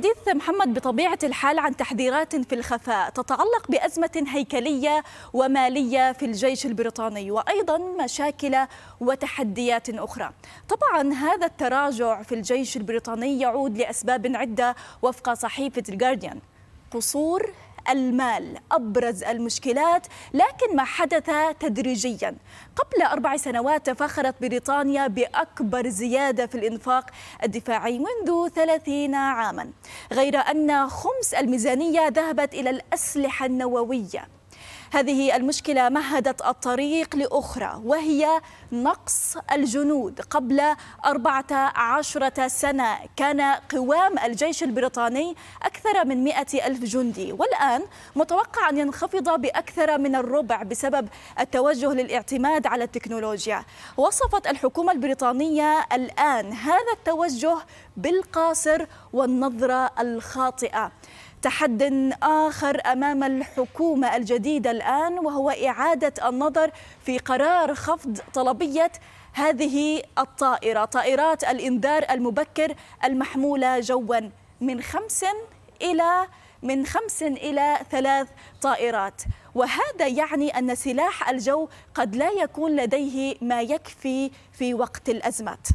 الحديث محمد بطبيعة الحال عن تحذيرات في الخفاء تتعلق بأزمة هيكلية ومالية في الجيش البريطاني وأيضا مشاكل وتحديات أخرى طبعا هذا التراجع في الجيش البريطاني يعود لأسباب عدة وفق صحيفة الجارديان قصور المال أبرز المشكلات لكن ما حدث تدريجيا قبل أربع سنوات تفاخرت بريطانيا بأكبر زيادة في الإنفاق الدفاعي منذ ثلاثين عاما غير أن خمس الميزانية ذهبت إلى الأسلحة النووية هذه المشكلة مهدت الطريق لأخرى وهي نقص الجنود قبل 14 سنة كان قوام الجيش البريطاني أكثر من مئة ألف جندي والآن متوقع أن ينخفض بأكثر من الربع بسبب التوجه للاعتماد على التكنولوجيا وصفت الحكومة البريطانية الآن هذا التوجه بالقاصر والنظرة الخاطئة تحد آخر أمام الحكومة الجديدة الآن وهو إعادة النظر في قرار خفض طلبية هذه الطائرة طائرات الإنذار المبكر المحمولة جوا من خمس إلى من خمس إلى ثلاث طائرات وهذا يعني أن سلاح الجو قد لا يكون لديه ما يكفي في وقت الأزمات